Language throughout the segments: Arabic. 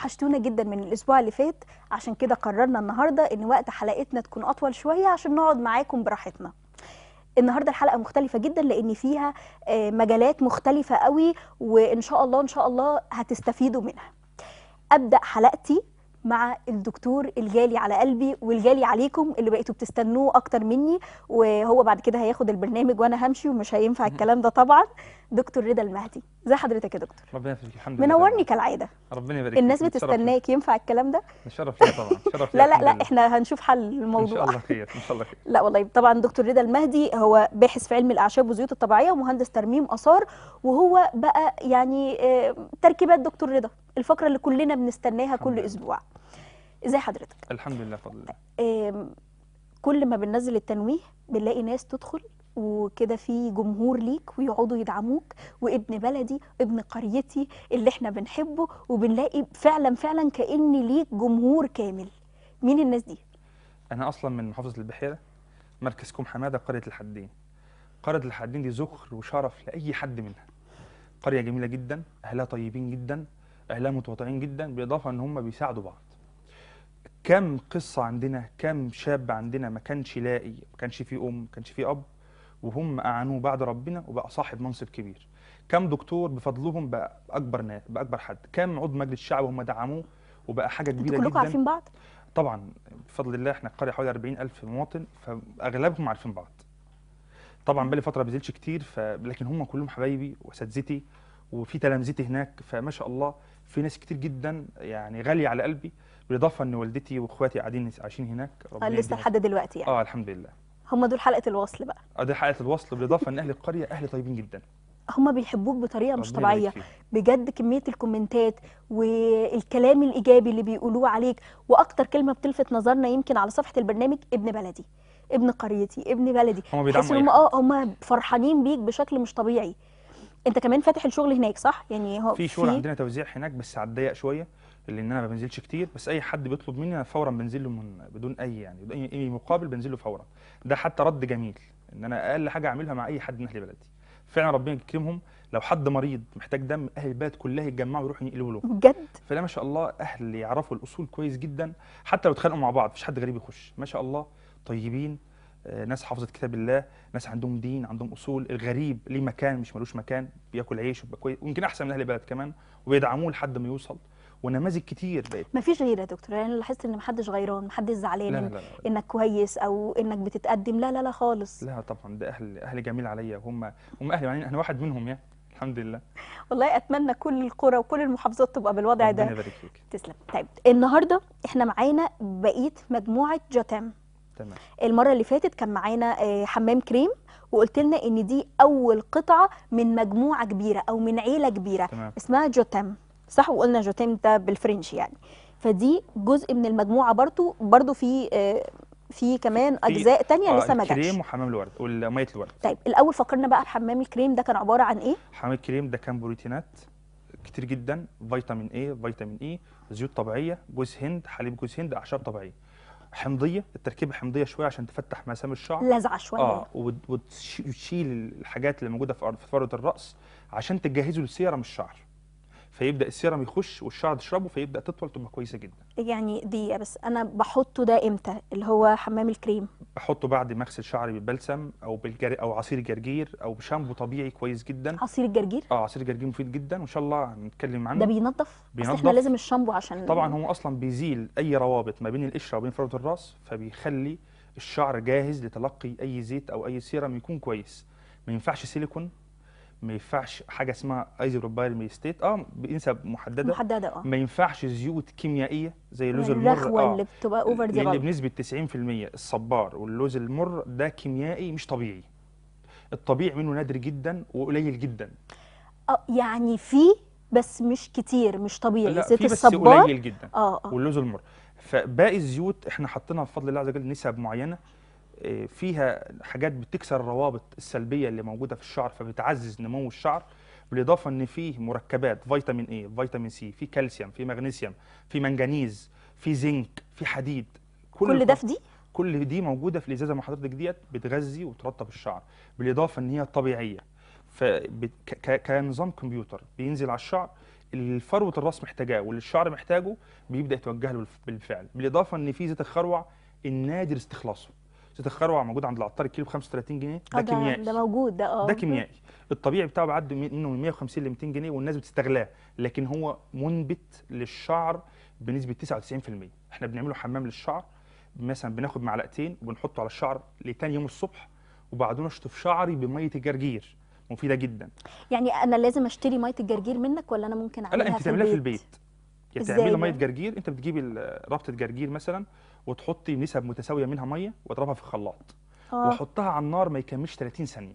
وحشتونا جدا من الاسبوع اللي فات عشان كده قررنا النهارده ان وقت حلقتنا تكون اطول شويه عشان نقعد معاكم براحتنا النهارده الحلقه مختلفه جدا لان فيها آه، مجالات مختلفه قوي وان شاء الله ان شاء الله هتستفيدوا منها ابدا حلقتي مع الدكتور الجالي على قلبي والجالي عليكم اللي بقيتوا بتستنوه اكتر مني وهو بعد كده هياخد البرنامج وانا همشي ومش هينفع الكلام ده طبعا دكتور رضا المهدي ازي حضرتك يا دكتور ربنا يخليك الحمد لله منورني كالعاده ربنا يبارك فيك الناس بتستناك ينفع الكلام ده نشرف ليا طبعا شرف لا لا لا احنا هنشوف حل الموضوع ان شاء الله خير ان شاء الله خير لا والله طبعا دكتور رضا المهدي هو باحث في علم الاعشاب والزيوت الطبيعيه ومهندس ترميم اثار وهو بقى يعني آه، تركيبات دكتور رضا الفقره اللي كلنا بنستناها كل اسبوع ازي حضرتك الحمد لله فضل كل ما بننزل التنويه بنلاقي ناس تدخل وكده في جمهور ليك ويقعدوا يدعموك وابن بلدي ابن قريتي اللي احنا بنحبه وبنلاقي فعلا فعلا كأن ليك جمهور كامل مين الناس دي؟ أنا أصلا من محافظة البحيرة مركز كوم حمادة قرية الحدين قرية الحدين دي ذخر وشرف لأي حد منها قرية جميلة جدا أهلها طيبين جدا أهلها متواضعين جدا بالإضافة أن هم بيساعدوا بعض كم قصة عندنا كم شاب عندنا ما كانش لاقي ما كانش فيه أم ما كانش فيه أب وهم اعانوه بعد ربنا وبقى صاحب منصب كبير كم دكتور بفضلهم بقى اكبر ناس بقى اكبر حد كم عضو مجلس الشعب هم دعموه وبقى حاجه كبيره جدا كلكم عارفين بعض طبعا بفضل الله احنا القريه حوالي 40000 مواطن فاغلبهم عارفين بعض طبعا بقى لي فتره ما كتير ف... لكن هم كلهم حبايبي واساتذتي وفي تلامذتي هناك فما شاء الله في ناس كتير جدا يعني غاليه على قلبي بالاضافه ان والدتي واخواتي قاعدين عايشين هناك لسه لحد دلوقتي يعني اه الحمد لله هم دول حلقه الوصل بقى اه دي حلقه الوصل بالاضافه ان اهل القريه اهل طيبين جدا هم بيحبوك بطريقه مش طبيعيه بجد كميه الكومنتات والكلام الايجابي اللي بيقولوه عليك واكتر كلمه بتلفت نظرنا يمكن على صفحه البرنامج ابن بلدي ابن قريتي ابن بلدي هم بيدعموا إيه؟ هم اه هم فرحانين بيك بشكل مش طبيعي انت كمان فاتح الشغل هناك صح يعني هو في شغل عندنا توزيع هناك بس على شويه اللي ان انا ما بنزلش كتير بس اي حد بيطلب مني انا فورا بنزل له من بدون اي يعني بدون اي مقابل بنزل له فورا ده حتى رد جميل ان انا اقل حاجه اعملها مع اي حد من اهل بلدي فعلا ربنا يكرمهم لو حد مريض محتاج دم اهل البلد كلها يتجمعوا يروحوا ينقلوا له بجد فلا ما شاء الله اهل يعرفوا الاصول كويس جدا حتى لو اتخانقوا مع بعض مفيش حد غريب يخش ما شاء الله طيبين آه، ناس حافظه كتاب الله ناس عندهم دين عندهم اصول الغريب ليه مكان مش ملوش مكان بياكل عيش ويبقى كويس ويمكن احسن من اهل البلد كمان وبيدعموه لحد ما يوصل ونماذج كتير بقت مفيش غيره يا دكتور يعني انا لاحظت ان محدش غيران محدش زعلان لا لا لا انك كويس او انك بتتقدم لا لا لا خالص لا طبعا ده اهل اهل جميل عليا هم هم اهلي يعني انا واحد منهم يعني الحمد لله والله اتمنى كل القرى وكل المحافظات تبقى بالوضع ده ربنا يبارك فيك تسلم طيب النهارده احنا معانا بقيه مجموعه جوتام تمام المره اللي فاتت كان معانا آه، حمام كريم وقلت لنا ان دي اول قطعه من مجموعه كبيره او من عيله كبيره تمام. اسمها جوتام صح وقلنا جوتيم ده بالفرنش يعني فدي جزء من المجموعه برضو برضو في آه، في كمان اجزاء تانية آه لسه ما جاتش الكريم وحمام الورد وميه الورد طيب الاول فكرنا بقى بحمام الكريم ده كان عباره عن ايه حمام الكريم ده كان بروتينات كتير جدا فيتامين اي فيتامين اي e، زيوت طبيعيه جوز هند حليب جوز هند اعشاب طبيعيه حمضيه التركيبه حمضيه شويه عشان تفتح مسام الشعر لزعه شويه اه وتشيل الحاجات اللي موجوده في فروه الراس عشان تجهزه لسيرم الشعر فيبدا السيرم يخش والشعر تشربه فيبدا تطول تبقى كويسه جدا يعني دقيقه بس انا بحطه ده امتى اللي هو حمام الكريم بحطه بعد ما اغسل شعري بالبلسم او بالجر او عصير جرجير او بشامبو طبيعي كويس جدا عصير الجرجير اه عصير الجرجير مفيد جدا وان شاء الله هنتكلم عنه ده بينظف بينظف احنا لازم الشامبو عشان طبعا هو اصلا بيزيل اي روابط ما بين القشره وبين فروه الراس فبيخلي الشعر جاهز لتلقي اي زيت او اي سيرم يكون كويس ما ينفعش سيليكون ما ينفعش حاجه اسمها ايزوبروبايل ميستيت اه بنسب محدده محدده اه ما ينفعش زيوت كيميائيه زي اللوز يعني المر الرخوه آه. اللي بتبقى اوفر دي اللي بنسبه 90% الصبار واللوز المر ده كيميائي مش طبيعي الطبيعي منه نادر جدا وقليل جدا اه يعني في بس مش كتير مش طبيعي لا زيت الصبار قليل جدا اه اه واللوز المر فباقي الزيوت احنا حطينا بفضل الله عز وجل نسب معينه آه، فيها حاجات بتكسر الروابط السلبيه اللي موجوده في الشعر فبتعزز نمو الشعر بالاضافه ان فيه مركبات فيتامين اي فيتامين سي في كالسيوم في مغنيسيوم في منجنيز في زنك في حديد كل, كل ده في دي كل دي موجوده في الازازه ما حضرتك ديت بتغذي وترطب الشعر بالاضافه ان هي طبيعيه كنظام كمبيوتر بينزل على الشعر اللي فروه الراس محتاجاه واللي الشعر محتاجه بيبدا يتوجه له بالفعل بالاضافه ان في زيت الخروع النادر استخلاصه تتخروع موجود عند العطار الكيلو ب 35 جنيه آه، ده كيميائي ده موجود ده اه ده كيميائي الطبيعي بتاعه بيعدي منه من 150 ل 200 جنيه والناس بتستغلاه لكن هو منبت للشعر بنسبه 99% احنا بنعمله حمام للشعر مثلا بناخد معلقتين وبنحطه على الشعر لتاني يوم الصبح وبعدين اشطف شعري بميه الجرجير مفيده جدا يعني انا لازم اشتري ميه الجرجير منك ولا انا ممكن اعملها لا انت تعمليها في البيت يعني تعملي ميه جرجير انت بتجيبي رابطه جرجير مثلا وتحطي نسب متساويه منها ميه واضربها في الخلاط آه. واحطها على النار ما يكملش 30 ثانيه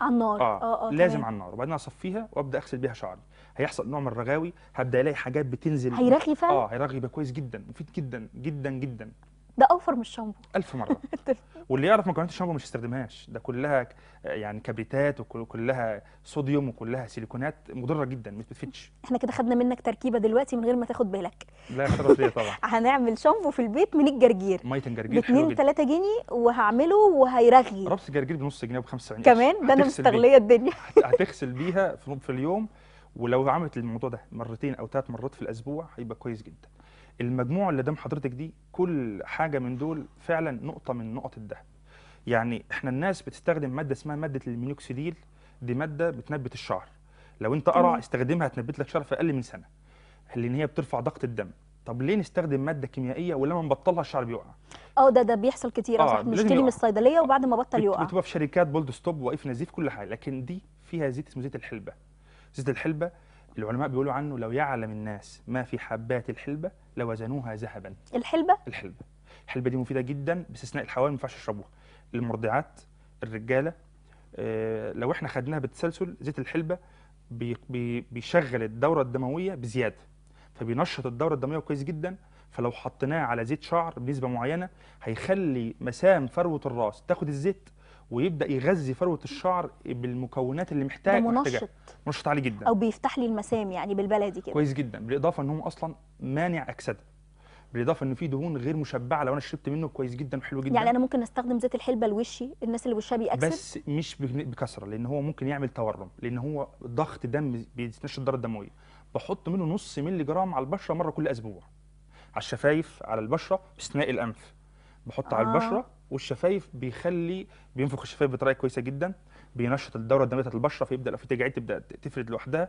على النار اه, آه, آه لازم على النار وبعدين اصفيها وابدا اغسل بيها شعري هيحصل نوع من الرغاوي هبدا الاقي حاجات بتنزل هيرغي فعلا اه هيرغي كويس جدا مفيد جدا جدا جدا ده اوفر من الشامبو ألف مرة واللي يعرف مكونات الشامبو مش يستخدمهاش ده كلها يعني كبريتات وكلها صوديوم وكلها سيليكونات مضرة جدا مش بتفيدش احنا كده خدنا منك تركيبة دلوقتي من غير ما تاخد بالك لا خلاص ليه طبعا هنعمل شامبو في البيت من الجرجير مية الجرجير ب 2 3 جنيه وهعمله وهيرغي ربس جرجير بنص جنيه وب 75 جنيه كمان ده انا مستغلية الدنيا هتغسل بيها في اليوم ولو عملت الموضوع ده مرتين او ثلاث مرات في الاسبوع هيبقى كويس جدا المجموعه اللي قدام حضرتك دي كل حاجه من دول فعلا نقطه من نقط الذهب يعني احنا الناس بتستخدم ماده اسمها ماده المينوكسيديل دي ماده بتنبت الشعر لو انت قرع استخدمها هتنبت لك شعر في اقل من سنه لان هي بترفع ضغط الدم طب ليه نستخدم ماده كيميائيه ولما نبطلها الشعر بيقع اه ده ده بيحصل كتير آه صح بنشتري من الصيدليه آه، وبعد ما بطل يقع بتبقى في شركات بولد ستوب وايف نزيف كل حاجه لكن دي فيها زيت اسمه زيت الحلبه زيت الحلبه العلماء بيقولوا عنه لو يعلم الناس ما في حبات الحلبة لوزنوها ذهبا الحلبة؟ الحلبة الحلبة دي مفيدة جدا باستثناء الحوامل ما ينفعش يشربوها المرضعات الرجالة آه، لو احنا خدناها بالتسلسل زيت الحلبة بي بي بيشغل الدورة الدموية بزيادة فبينشط الدورة الدموية كويس جدا فلو حطيناه على زيت شعر بنسبة معينة هيخلي مسام فروة الراس تاخد الزيت ويبدا يغذي فروه الشعر بالمكونات اللي محتاج منشط منشط عالي جدا او بيفتح لي المسام يعني بالبلدي كده كويس جدا بالاضافه ان هو اصلا مانع اكسده بالاضافه ان في دهون غير مشبعه لو انا شربت منه كويس جدا وحلو جدا يعني انا ممكن استخدم زيت الحلبه لوشي الناس اللي وشها بيأكسد بس مش بكثره لان هو ممكن يعمل تورم لان هو ضغط دم بيتنشط الدوره الدمويه بحط منه نص ملي جرام على البشره مره كل اسبوع على الشفايف على البشره باستثناء الانف بحط آه. على البشره والشفايف بيخلي بينفخ الشفايف بطريقه كويسه جدا بينشط الدوره الدمويه بتاعت البشره فيبدا في تجاعيد تبدا تفرد لوحدها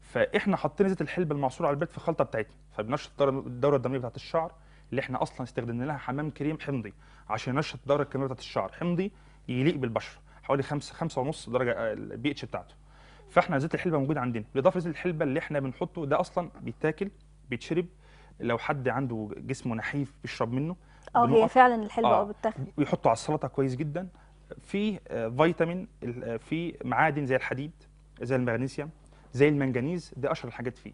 فاحنا حاطين زيت الحلبه المعصور على البيت في الخلطه بتاعتنا فبنشط الدوره الدمويه بتاعت الشعر اللي احنا اصلا استخدمنا لها حمام كريم حمضي عشان ينشط الدوره الكريمه بتاعت الشعر حمضي يليق بالبشره حوالي 5 5 ونص درجه آه، البي اتش بتاعته فاحنا زيت الحلبه موجود عندنا بالاضافه لزيت الحلبه اللي احنا بنحطه ده اصلا بيتاكل بيتشرب لو حد عنده جسمه نحيف بيشرب منه اه هي فعلا الحلوه اه بتاخد ويحطوا على السلطه كويس جدا في آه، فيتامين آه، في معادن زي الحديد زي المغنيسيوم زي المنجنيز ده اشهر الحاجات فيه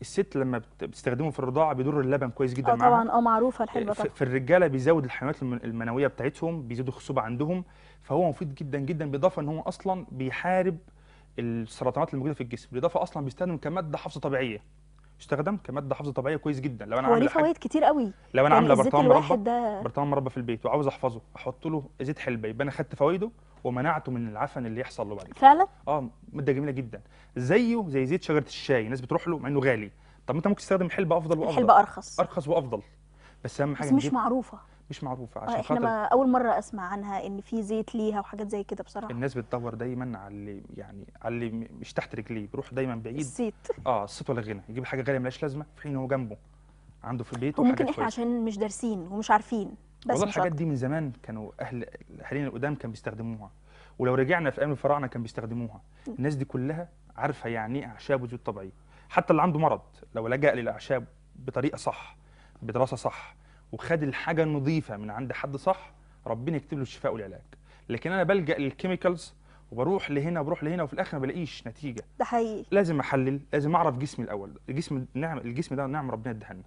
الست لما بتستخدمه في الرضاعه بيضر اللبن كويس جدا اه طبعا اه معروفه الحلبه آه، طبعا في الرجاله بيزود الحيوانات المنويه بتاعتهم بيزيدوا الخصوبه عندهم فهو مفيد جدا جدا بالاضافه ان هو اصلا بيحارب السرطانات الموجوده في الجسم بالاضافه اصلا بيستخدم كماده حافظه طبيعيه يستخدم كماده حفظ طبيعيه كويس جدا لو انا عامله فوائد كتير قوي لو انا يعني عامله برطمان مربى برطمان مربى في البيت وعاوز احفظه احط له زيت حلبه يبقى انا خدت فوائده ومنعته من العفن اللي يحصل له بعد كده فعلا اه ماده جميله جدا زيه زي زيت شجره الشاي الناس بتروح له مع انه غالي طب انت ممكن تستخدم حلبه افضل وافضل حلبه ارخص ارخص وافضل بس اهم حاجه بس مش معروفه مش معروفه آه، عشان احنا ما اول مره اسمع عنها ان في زيت ليها وحاجات زي كده بصراحه الناس بتدور دايما على اللي يعني على اللي مش تحت رجليه بيروح دايما بعيد الزيت اه الصيت ولا غنى يجيب حاجه غاليه ملهاش لازمه في حين هو جنبه عنده في البيت وممكن احنا كويس. عشان مش دارسين ومش عارفين بس والله الحاجات دي من زمان كانوا اهل الاهالينا القدام كانوا بيستخدموها ولو رجعنا في ايام الفراعنه كانوا بيستخدموها الناس دي كلها عارفه يعني ايه اعشاب وزيوت طبيعيه حتى اللي عنده مرض لو لجأ للاعشاب بطريقه صح بدراسه صح وخد الحاجه النظيفه من عند حد صح ربنا يكتب له الشفاء والعلاج لكن انا بلجا للكيميكالز وبروح لهنا وبروح لهنا وفي الاخر ما بلاقيش نتيجه ده حقيقي لازم احلل لازم اعرف جسمي الاول الجسم نعم الجسم ده نعم ربنا اداها لنا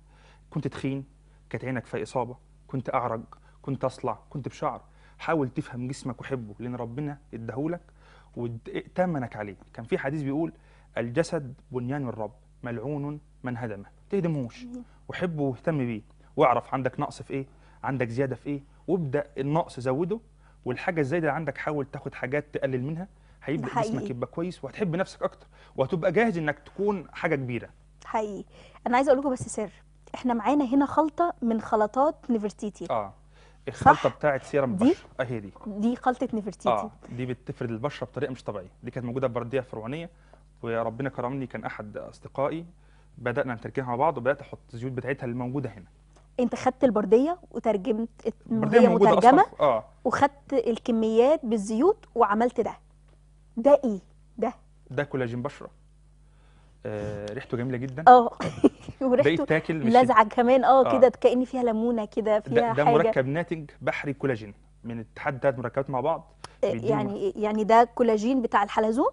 كنت تخين كانت عينك في اصابه كنت اعرج كنت اصلع كنت بشعر حاول تفهم جسمك وحبه لان ربنا اداهولك وتمنك عليه كان في حديث بيقول الجسد بنيان الرب ملعون من هدمه تهدمهوش وحبه واهتم بيه واعرف عندك نقص في ايه عندك زياده في ايه وابدا النقص زوده والحاجه الزايده اللي عندك حاول تاخد حاجات تقلل منها هيبقى جسمك يبقى كويس وهتحب نفسك اكتر وهتبقى جاهز انك تكون حاجه كبيره حقيقي انا عايز اقول لكم بس سر احنا معانا هنا خلطه من خلطات نيفرتيتي اه الخلطه بتاعت سيرم دي بشره اهي دي دي خلطه نيفرتيتي اه دي بتفرد البشره بطريقه مش طبيعيه دي كانت موجوده في برديه فرعونيه وربنا كرمني كان احد اصدقائي بدانا نتركها مع بعض وبدات احط الزيوت بتاعتها اللي موجوده هنا انت خدت البرديه وترجمت البرديه مترجمه آه. وخدت الكميات بالزيوت وعملت ده ده ايه ده ده كولاجين بشره آه ريحته جميله جدا اه وريحته تاكل لازعه كمان اه كده آه. كان فيها ليمونه كده فيها ده, ده حاجه ده مركب ناتج بحري كولاجين من اتحاد ثلاث مركبات مع بعض آه، يعني يعني ده كولاجين بتاع الحلزون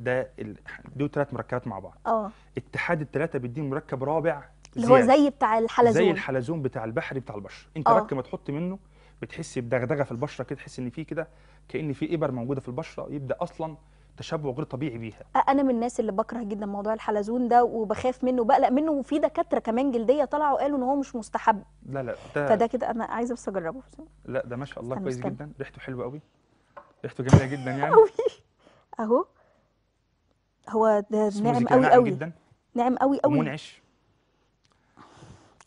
ده ال... دول ثلاث مركبات مع بعض اه اتحاد الثلاثه بيديهم مركب رابع اللي هو زي بتاع الحلزون زي الحلزون بتاع البحري بتاع البشره انت آه. رك ما تحط منه بتحسي بدغدغه في البشره كده تحس ان في كده كان في ابر موجوده في البشره يبدا اصلا تشبع غير طبيعي بيها انا من الناس اللي بكره جدا موضوع الحلزون ده وبخاف منه وبقلق منه وفي دكاتره كمان جلديه طلعوا وقالوا ان هو مش مستحب لا لا ده فده كده انا عايزه بس اجربه لا ده ما شاء الله كويس جدا ريحته حلوه قوي ريحته جميله جدا يعني قوي اهو هو ده ناعم قوي قوي جدا ناعم قوي قوي منعش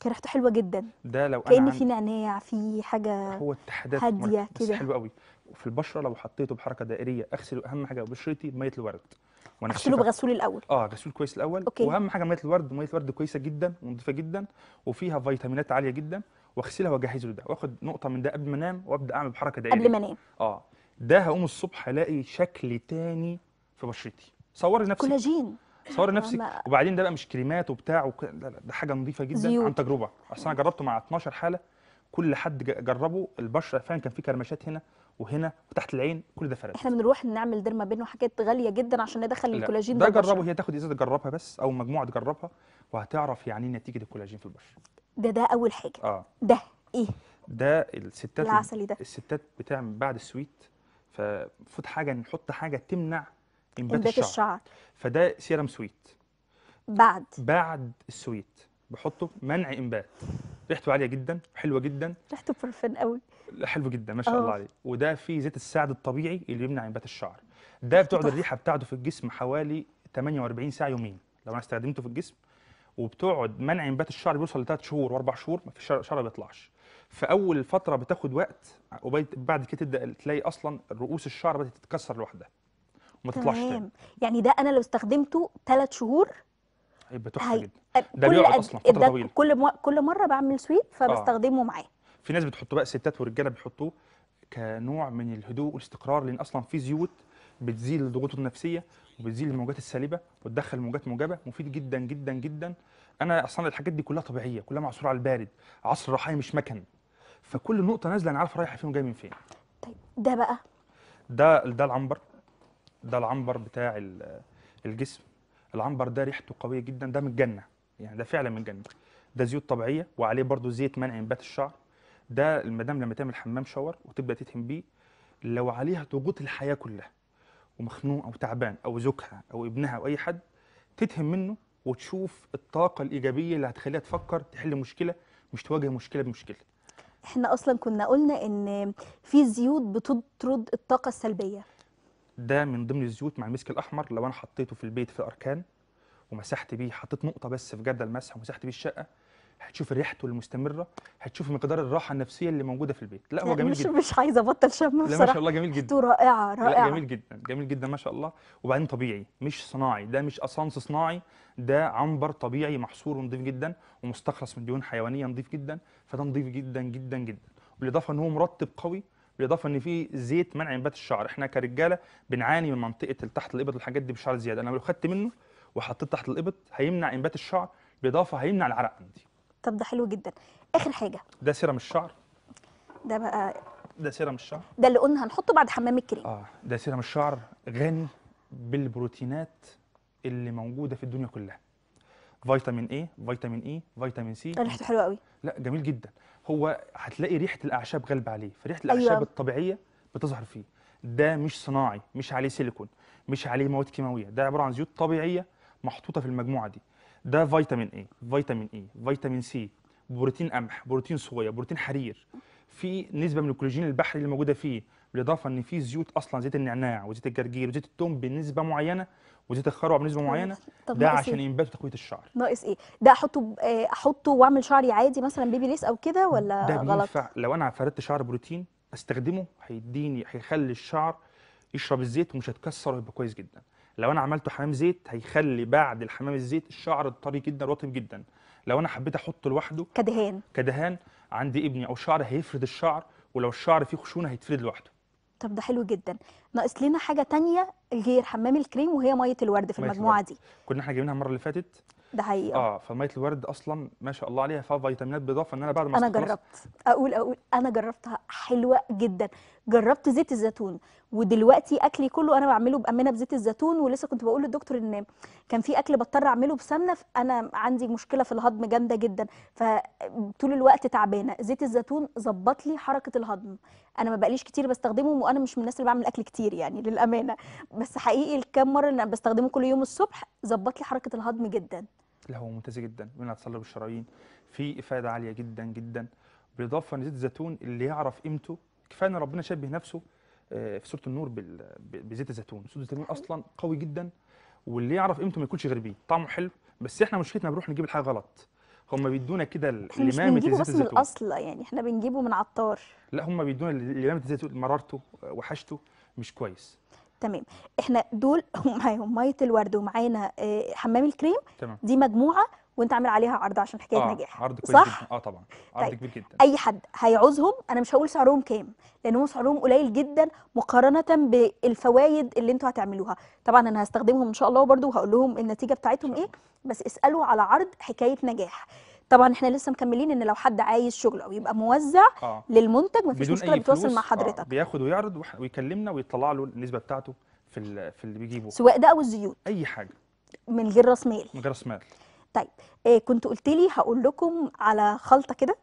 كان ريحته حلوه جدا ده لو انا كان في نعناع في حاجه هو اتحادات هاديه كده حلو قوي وفي البشره لو حطيته بحركه دائريه اغسله اهم حاجه بشرتي ميه الورد وانا اغسله بغسول الاول اه غسول كويس الاول أوكي. واهم حاجه ميه الورد ميه الورد كويسه جدا ونضيفه جدا وفيها فيتامينات عاليه جدا واغسلها واجهز له ده واخد نقطه من ده قبل ما انام وابدا اعمل بحركه دائريه قبل ما انام اه ده هقوم الصبح الاقي شكل تاني في بشرتي صوري نفسك كولاجين صوري آه، نفسك وبعدين ده بقى مش كريمات وبتاع وك... لا لا ده حاجه نظيفه جدا زيوت. عن تجربه اصل انا جربته مع 12 حاله كل حد جربه البشره فعلا كان في كرمشات هنا وهنا وتحت العين كل ده فرق احنا بنروح نعمل ديرما بينه حاجات غاليه جدا عشان ندخل الكولاجين ده جربه هي تاخد ازازه تجربها بس او مجموعه تجربها وهتعرف يعني ايه نتيجه الكولاجين في البشره ده ده اول حاجه اه ده ايه ده الستات العسلي ده الستات بتعمل بعد السويت فمفروض حاجه نحط حاجه تمنع انبات, إنبات الشعر. الشعر فده سيرم سويت بعد بعد السويت بحطه منع انبات ريحته عاليه جدا حلوه جدا ريحته برفان قوي حلو جدا ما شاء الله آه. عليه وده فيه زيت السعد الطبيعي اللي بيمنع انبات الشعر ده بتقعد الريحه بتاعته في الجسم حوالي 48 ساعه يومين لو انا استخدمته في الجسم وبتقعد منع انبات الشعر بيوصل لثلاث شهور واربع شهور ما فيش شعر ما بيطلعش فاول فتره بتاخد وقت وبعد كده تبدا تلاقي اصلا رؤوس الشعر بدات تتكسر لوحدها ما تطلعش تاني يعني ده انا لو استخدمته ثلاث شهور هيبقى تحفه جدا ده بيقعد اصلا فتره طويله كل م... كل مره بعمل سويت آه. فبستخدمه آه. معاه في ناس بتحطه بقى ستات ورجاله بيحطوه كنوع من الهدوء والاستقرار لان اصلا في زيوت بتزيل الضغوط النفسيه وبتزيل الموجات السالبه وتدخل موجات موجبه مفيد جدا جدا جدا انا اصلا الحاجات دي كلها طبيعيه كلها معصوره على البارد عصر الرحايه مش مكن فكل نقطه نازله انا عارف رايحه فين وجايه من فين طيب ده بقى ده ده العنبر ده العنبر بتاع الجسم العنبر ده ريحته قويه جدا ده من الجنه يعني ده فعلا من الجنه ده زيوت طبيعيه وعليه برضو زيت منع انبات الشعر ده المدام لما تعمل حمام شاور وتبدا تدهن بيه لو عليها ضغوط الحياه كلها ومخنوق او تعبان او زوجها او ابنها او اي حد تدهن منه وتشوف الطاقه الايجابيه اللي هتخليها تفكر تحل مشكله مش تواجه مشكله بمشكله احنا اصلا كنا قلنا ان في زيوت بتطرد الطاقه السلبيه ده من ضمن الزيوت مع المسك الاحمر لو انا حطيته في البيت في الاركان ومسحت بيه حطيت نقطه بس في جدل المسح ومسحت بيه الشقه هتشوف ريحته المستمره هتشوف مقدار الراحه النفسيه اللي موجوده في البيت لا هو جميل مش جدا مش عايزه ابطل شم بصراحه ما شاء الله جميل جدا رائعه رائعه لا جميل جدا جميل جدا ما شاء الله وبعدين طبيعي مش صناعي ده مش اسانس صناعي ده عنبر طبيعي محصور ونظيف جدا ومستخلص من دهون حيوانيه نظيف جدا فده نظيف جدا جدا جدا بالاضافه ان هو مرطب قوي بالاضافه ان في زيت منع انبات الشعر احنا كرجاله بنعاني من منطقه تحت الابط والحاجات دي بالشعر زياده انا لو خدت منه وحطيت تحت الابط هيمنع انبات الشعر بالاضافه هيمنع العرق عندي طب ده حلو جدا اخر حاجه ده سيرم الشعر ده بقى ده سيرم الشعر ده اللي قلنا هنحطه بعد حمام الكريم اه ده سيرم الشعر غني بالبروتينات اللي موجوده في الدنيا كلها فيتامين ايه فيتامين اي e، فيتامين سي ريحته حلوه قوي لا جميل جدا هو هتلاقي ريحه الاعشاب غالبه عليه فريحه أيوة. الاعشاب أيوة. الطبيعيه بتظهر فيه ده مش صناعي مش عليه سيليكون مش عليه مواد كيماويه ده عباره عن زيوت طبيعيه محطوطه في المجموعه دي ده فيتامين اي فيتامين اي e، فيتامين سي بروتين قمح بروتين صويا بروتين حرير في نسبه من الكولاجين البحري اللي موجوده فيه بالاضافه ان في زيوت اصلا زيت النعناع وزيت الجرجير وزيت الثوم بنسبه معينه وزيت الخروع بنسبه معينه إيه؟ طب ده عشان إيه؟ ينبت تقويه الشعر ناقص ايه ده احطه آه، احطه واعمل شعري عادي مثلا بيبي ليس او كده ولا ده غلط ده لو انا فردت شعر بروتين استخدمه هيديني هيخلي الشعر يشرب الزيت ومش هتكسر ويبقى كويس جدا لو انا عملته حمام زيت هيخلي بعد الحمام الزيت الشعر طري جدا رطب جدا لو انا حبيت احطه لوحده كدهان كدهان عندي ابني او شعر هيفرد الشعر ولو الشعر فيه خشونه هيتفرد لوحده طب ده حلو جدا ناقص لنا حاجه تانية غير حمام الكريم وهي ميه الورد في المجموعه الورد. دي كنا احنا جايبينها المره اللي فاتت ده حقيقي اه فميه الورد اصلا ما شاء الله عليها فيها فيتامينات بالاضافه ان انا بعد ما انا جربت اقول اقول انا جربتها حلوه جدا جربت زيت الزيتون ودلوقتي اكلي كله انا بعمله بامنه بزيت الزيتون ولسه كنت بقول للدكتور ان كان في اكل بضطر اعمله بسمنه انا عندي مشكله في الهضم جامده جدا فطول الوقت تعبانه زيت الزيتون ظبط لي حركه الهضم انا ما بقاليش كتير بستخدمه وانا مش من الناس اللي بعمل اكل كتير يعني للامانه بس حقيقي الكام مره اللي انا بستخدمه كل يوم الصبح ظبط لي حركه الهضم جدا لا هو ممتاز جدا من تصلب الشرايين في افاده عاليه جدا جدا بالاضافه لزيت الزيتون اللي يعرف قيمته كفايه ان ربنا شبه نفسه آه، في سوره النور بزيت الزيتون زيت الزيتون اصلا قوي جدا واللي يعرف قيمته ما ياكلش غير بيه طعمه حلو بس احنا مشكلتنا بنروح نجيب الحاجه غلط هم بيدونا كده لمامه زيت الزيتون من الاصل يعني احنا بنجيبه من عطار لا هم بيدونا لمامه الزيتون مرارته وحشته مش كويس تمام احنا دول معاهم ميه الورد ومعانا آه، حمام الكريم تمام. دي مجموعه وانت عامل عليها عرض عشان حكايه آه نجاح عرض كويس صح؟ جدا اه طبعا عرض طيب. كبير جدا اي حد هيعوزهم انا مش هقول سعرهم كام لان هو سعرهم قليل جدا مقارنه بالفوائد اللي انتوا هتعملوها طبعا انا هستخدمهم ان شاء الله وبرده وهقول لهم النتيجه بتاعتهم ايه بس اسالوا على عرض حكايه نجاح طبعا احنا لسه مكملين ان لو حد عايز شغل او يبقى موزع آه. للمنتج مفيش مشكله بتواصل مع آه، حضرتك آه. بياخد ويعرض ويكلمنا ويطلع له النسبه بتاعته في في اللي بيجيبه سواء ده او الزيوت اي حاجه من غير راس مال من غير راس مال طيب إيه كنت قلت لي هقول لكم على خلطه كده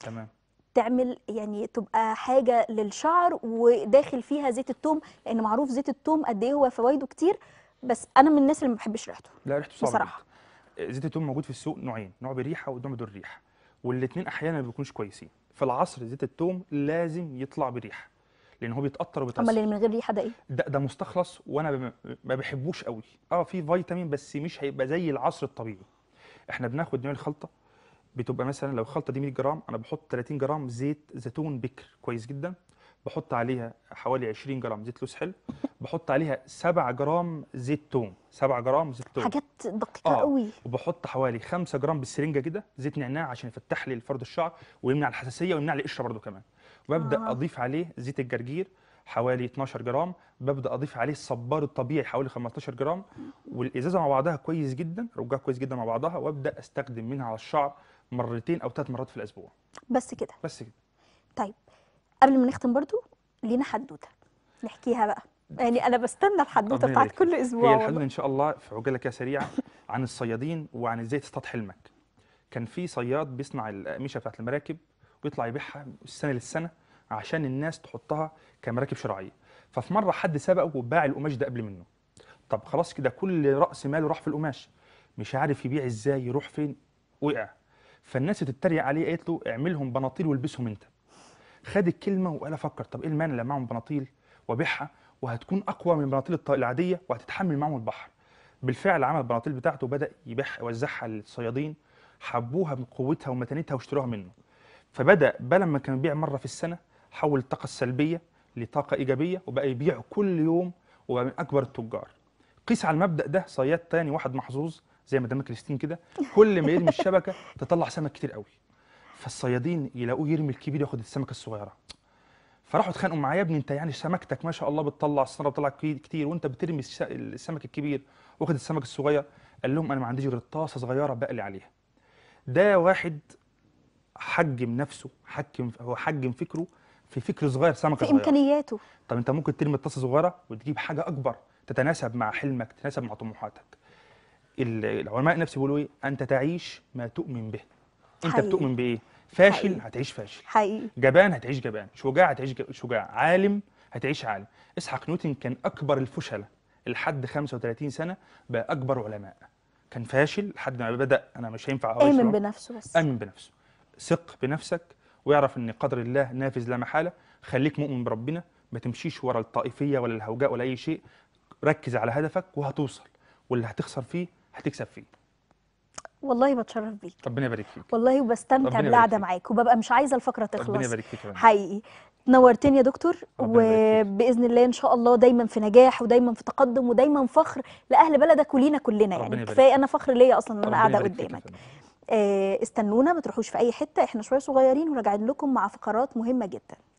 تمام تعمل يعني تبقى حاجه للشعر وداخل فيها زيت التوم لان معروف زيت التوم قد ايه هو فوائده كتير بس انا من الناس اللي ما بحبش ريحته لا ريحته صعبه بصراحه آه، زيت التوم موجود في السوق نوعين نوع بريحه ونوع بدون ريحه والاثنين احيانا ما بيكونوش كويسين في العصر زيت التوم لازم يطلع بريحه لان هو بيتقطر وبيتأثر امال اللي من غير ريحه ده ايه ده ده مستخلص وانا ما بحبوش قوي اه في فيتامين بس مش هيبقى زي العصر الطبيعي احنا بناخد نوع الخلطه بتبقى مثلا لو الخلطه دي 100 جرام انا بحط 30 جرام زيت زيتون بكر كويس جدا بحط عليها حوالي 20 جرام زيت لوز حلو بحط عليها 7 جرام زيت توم 7 جرام زيت توم حاجات دقيقه آه. قوي وبحط حوالي 5 جرام بالسرنجه كده زيت نعناع عشان يفتح لي فرد الشعر ويمنع الحساسيه ويمنع لي قشره برده كمان وببدا آه. اضيف عليه زيت الجرجير حوالي 12 جرام ببدا اضيف عليه الصبار الطبيعي حوالي 15 جرام والازازه مع بعضها كويس جدا رجها كويس جدا مع بعضها وابدا استخدم منها على الشعر مرتين او ثلاث مرات في الاسبوع بس كده بس كده طيب قبل ما نختم برضو لينا حدوته نحكيها بقى يعني انا بستنى الحدوته بتاعت كل اسبوع هي الحدوته ان شاء الله في عجاله كده سريعه عن الصيادين وعن ازاي تصطاد حلمك كان في صياد بيصنع الاقمشه بتاعت المراكب ويطلع يبيعها السنه للسنه عشان الناس تحطها كمراكب شراعيه ففي مره حد سبقه وباع القماش ده قبل منه طب خلاص كده كل راس ماله راح في القماش مش عارف يبيع ازاي يروح فين وقع فالناس تتريق عليه قالت له اعملهم بناطيل والبسهم انت خد الكلمه وقال افكر طب ايه المانع لما معهم بناطيل وابيعها وهتكون اقوى من بناطيل العاديه وهتتحمل معاهم البحر بالفعل عمل البناطيل بتاعته وبدا يبيعها يوزعها للصيادين حبوها بقوتها ومتانتها واشتروها منه فبدا بلا ما كان بيبيع مره في السنه حول الطاقه السلبيه لطاقه ايجابيه وبقى يبيع كل يوم وبقى من اكبر التجار قيس على المبدا ده صياد تاني واحد محظوظ زي مدام كريستين كده كل ما يرمي الشبكه تطلع سمك كتير قوي فالصيادين يلاقوه يرمي الكبير ياخد السمكه الصغيره فراحوا اتخانقوا معاه يا ابني انت يعني سمكتك ما شاء الله بتطلع السناره بتطلع كتير وانت بترمي السمك الكبير واخد السمك الصغير قال لهم انا ما عنديش غير طاسه صغيره بقلي عليها ده واحد حجم نفسه حكم هو حجم فكره في فكر صغير سمكه في صغيرة. امكانياته طب انت ممكن ترمي الطاسه صغيره وتجيب حاجه اكبر تتناسب مع حلمك تتناسب مع طموحاتك العلماء النفس بيقولوا ايه انت تعيش ما تؤمن به انت حقيقي. بتؤمن بايه فاشل حقيقي. هتعيش فاشل حقيقي جبان هتعيش جبان شجاع هتعيش شجاع عالم هتعيش عالم اسحاق نيوتن كان اكبر الفشله لحد 35 سنه بقى اكبر علماء كان فاشل لحد ما بدا انا مش هينفع امن بنفسه بس امن بنفسه ثق بنفسك ويعرف ان قدر الله نافذ لا محاله خليك مؤمن بربنا ما تمشيش ورا الطائفيه ولا الهوجاء ولا اي شيء ركز على هدفك وهتوصل واللي هتخسر فيه هتكسب فيه والله بتشرف بيك ربنا يبارك فيك والله وبستمتع بالقعده معاك وببقى مش عايزه الفقره تخلص ربنا يبارك فيك حقيقي نورتني يا دكتور وباذن الله ان شاء الله دايما في نجاح ودايما في تقدم ودايما فخر لاهل بلدك ولينا كلنا يعني كفايه انا فخر ليا اصلا ان انا قاعده قدامك آه، استنونا ما تروحوش في اي حته احنا شويه صغيرين وراجعين لكم مع فقرات مهمه جدا